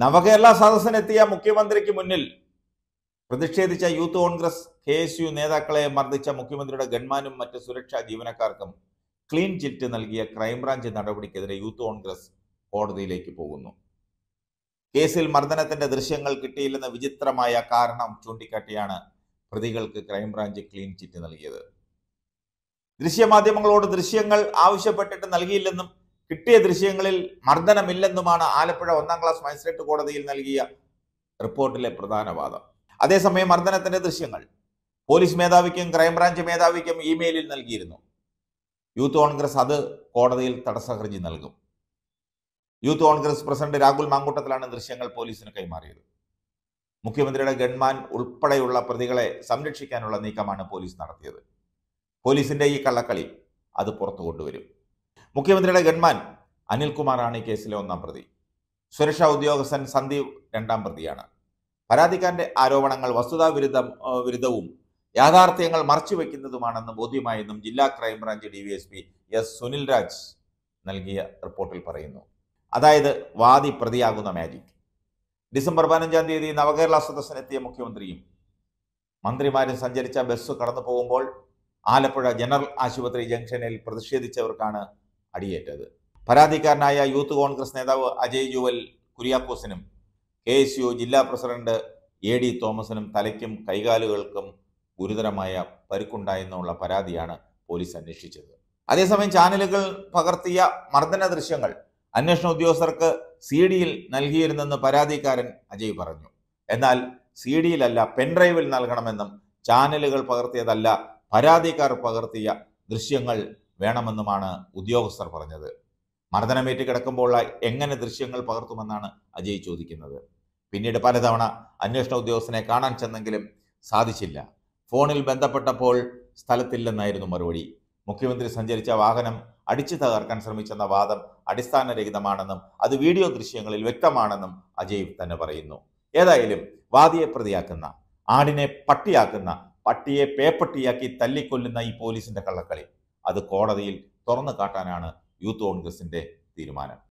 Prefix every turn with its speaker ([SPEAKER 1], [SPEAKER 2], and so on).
[SPEAKER 1] നവകേരള സദസ്സിനെത്തിയ മുഖ്യമന്ത്രിക്ക് മുന്നിൽ പ്രതിഷേധിച്ച youth Congress K S U നേതാക്കളെ മർദ്ദിച്ച മുഖ്യമന്ത്രിയുടെ ഗൺമാനും മറ്റ് സുരക്ഷാ ജീവനക്കാർക്കും ക്ലീൻ ചിറ്റ് നൽകിയ ക്രൈംബ്രാഞ്ച് നടപടിക്കെതിരെ യൂത്ത് കോൺഗ്രസ് കോടതിയിലേക്ക് പോകുന്നു കേസിൽ മർദ്ദനത്തിന്റെ ദൃശ്യങ്ങൾ കിട്ടിയില്ലെന്ന വിചിത്രമായ കാരണം ചൂണ്ടിക്കാട്ടിയാണ് പ്രതികൾക്ക് ക്രൈംബ്രാഞ്ച് ക്ലീൻ ചിറ്റ് നൽകിയത് ദൃശ്യമാധ്യമങ്ങളോട് ദൃശ്യങ്ങൾ ആവശ്യപ്പെട്ടിട്ട് നൽകിയില്ലെന്നും കിട്ടിയ ദൃശ്യങ്ങളിൽ മർദ്ദനമില്ലെന്നുമാണ് ആലപ്പുഴ ഒന്നാം ക്ലാസ് മജിസ്ട്രേറ്റ് കോടതിയിൽ നൽകിയ റിപ്പോർട്ടിലെ പ്രധാന വാദം അതേസമയം മർദ്ദനത്തിന്റെ ദൃശ്യങ്ങൾ പോലീസ് മേധാവിക്കും ക്രൈംബ്രാഞ്ച് മേധാവിക്കും ഇമെയിലിൽ നൽകിയിരുന്നു യൂത്ത് കോൺഗ്രസ് അത് കോടതിയിൽ തടസ്സഹർജി നൽകും യൂത്ത് കോൺഗ്രസ് പ്രസിഡന്റ് രാഹുൽ മാങ്കൂട്ടത്തിലാണ് ദൃശ്യങ്ങൾ പോലീസിന് കൈമാറിയത് മുഖ്യമന്ത്രിയുടെ ഗൺമാൻ ഉൾപ്പെടെയുള്ള പ്രതികളെ സംരക്ഷിക്കാനുള്ള നീക്കമാണ് പോലീസ് നടത്തിയത് പോലീസിന്റെ ഈ കള്ളക്കളി അത് പുറത്തു കൊണ്ടുവരും മുഖ്യമന്ത്രിയുടെ ഗൺമാൻ അനിൽകുമാറാണ് ഈ കേസിലെ ഒന്നാം പ്രതി സുരക്ഷാ ഉദ്യോഗസ്ഥൻ സന്ദീപ് രണ്ടാം പ്രതിയാണ് പരാതിക്കാരന്റെ ആരോപണങ്ങൾ വസ്തുതാ വിരുദ്ധ വിരുദ്ധവും യാഥാർത്ഥ്യങ്ങൾ മറച്ചുവെക്കുന്നതുമാണെന്ന് ബോധ്യമായെന്നും ജില്ലാ crime branch D V S P S Sunil Raj നൽകിയ റിപ്പോർട്ടിൽ പറയുന്നു അതായത് വാദി പ്രതിയാകുന്ന മാജിക് ഡിസംബർ പതിനഞ്ചാം തീയതി നവകേരള സദസ്സിനെത്തിയ മുഖ്യമന്ത്രിയും മന്ത്രിമാരും സഞ്ചരിച്ച ബസ് കടന്നു പോകുമ്പോൾ ആലപ്പുഴ ജനറൽ ആശുപത്രി ജംഗ്ഷനിൽ പ്രതിഷേധിച്ചവർക്കാണ് അടിയേറ്റത് പരാതിക്കാരനായ യൂത്ത് കോൺഗ്രസ് നേതാവ് അജയ് ജുവൽ കുര്യാക്കോസിനും കെ എസ് യു ജില്ലാ പ്രസിഡന്റ് എ ഡി തോമസിനും തലയ്ക്കും കൈകാലുകൾക്കും ഗുരുതരമായ പരുക്കുണ്ടായെന്നുള്ള പരാതിയാണ് പോലീസ് അന്വേഷിച്ചത് അതേസമയം ചാനലുകൾ പകർത്തിയ മർദ്ദന ദൃശ്യങ്ങൾ അന്വേഷണ ഉദ്യോഗസ്ഥർക്ക് സി ഡിയിൽ നൽകിയിരുന്നെന്ന് പരാതിക്കാരൻ അജയ് പറഞ്ഞു എന്നാൽ സി ഡിയിലല്ല പെൻഡ്രൈവിൽ നൽകണമെന്നും ചാനലുകൾ പകർത്തിയതല്ല പരാതിക്കാർ പകർത്തിയ ദൃശ്യങ്ങൾ വേണമെന്നുമാണ് ഉദ്യോഗസ്ഥർ പറഞ്ഞത് മർദ്ദനമേറ്റ് കിടക്കുമ്പോൾ എങ്ങനെ ദൃശ്യങ്ങൾ പകർത്തുമെന്നാണ് അജയ് ചോദിക്കുന്നത് പിന്നീട് പലതവണ അന്വേഷണ ഉദ്യോഗസ്ഥനെ കാണാൻ ചെന്നെങ്കിലും സാധിച്ചില്ല ഫോണിൽ ബന്ധപ്പെട്ടപ്പോൾ സ്ഥലത്തില്ലെന്നായിരുന്നു മറുപടി മുഖ്യമന്ത്രി സഞ്ചരിച്ച വാഹനം അടിച്ചു തകർക്കാൻ ശ്രമിച്ചെന്ന വാദം അടിസ്ഥാനരഹിതമാണെന്നും അത് വീഡിയോ ദൃശ്യങ്ങളിൽ വ്യക്തമാണെന്നും അജയ് തന്നെ പറയുന്നു ഏതായാലും വാദിയെ പ്രതിയാക്കുന്ന ആടിനെ പട്ടിയാക്കുന്ന പട്ടിയെ പേപ്പട്ടിയാക്കി തല്ലിക്കൊല്ലുന്ന ഈ പോലീസിന്റെ കള്ളക്കളി അത് കോടതിയിൽ തുറന്നു കാട്ടാനാണ് യൂത്ത് കോൺഗ്രസിന്റെ തീരുമാനം